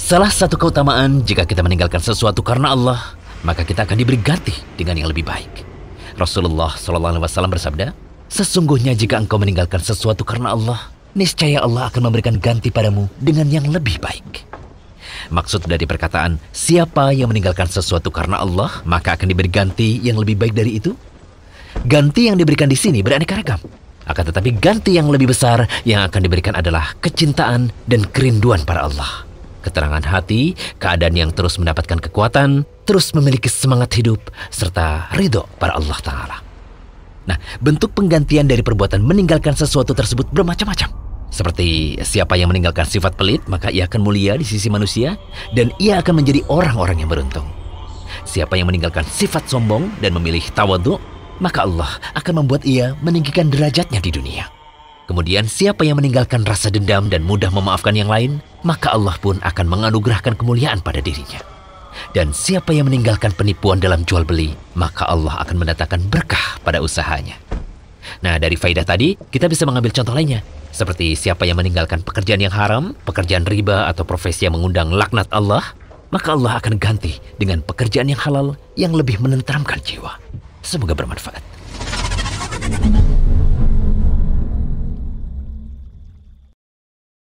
Salah satu keutamaan jika kita meninggalkan sesuatu karena Allah, maka kita akan diberi ganti dengan yang lebih baik. Rasulullah Shallallahu Alaihi Wasallam bersabda, sesungguhnya jika engkau meninggalkan sesuatu karena Allah, niscaya Allah akan memberikan ganti padamu dengan yang lebih baik. Maksud dari perkataan, siapa yang meninggalkan sesuatu karena Allah, maka akan diberi ganti yang lebih baik dari itu? Ganti yang diberikan di sini beraneka ragam. Akan tetapi ganti yang lebih besar yang akan diberikan adalah kecintaan dan kerinduan pada Allah keterangan hati, keadaan yang terus mendapatkan kekuatan, terus memiliki semangat hidup, serta ridho para Allah Ta'ala. Nah, bentuk penggantian dari perbuatan meninggalkan sesuatu tersebut bermacam-macam. Seperti siapa yang meninggalkan sifat pelit, maka ia akan mulia di sisi manusia, dan ia akan menjadi orang-orang yang beruntung. Siapa yang meninggalkan sifat sombong dan memilih tawadu, maka Allah akan membuat ia meninggikan derajatnya di dunia. Kemudian siapa yang meninggalkan rasa dendam dan mudah memaafkan yang lain, maka Allah pun akan menganugerahkan kemuliaan pada dirinya. Dan siapa yang meninggalkan penipuan dalam jual beli, maka Allah akan mendatangkan berkah pada usahanya. Nah, dari faidah tadi, kita bisa mengambil contoh lainnya. Seperti siapa yang meninggalkan pekerjaan yang haram, pekerjaan riba, atau profesi yang mengundang laknat Allah, maka Allah akan ganti dengan pekerjaan yang halal yang lebih menenteramkan jiwa. Semoga bermanfaat.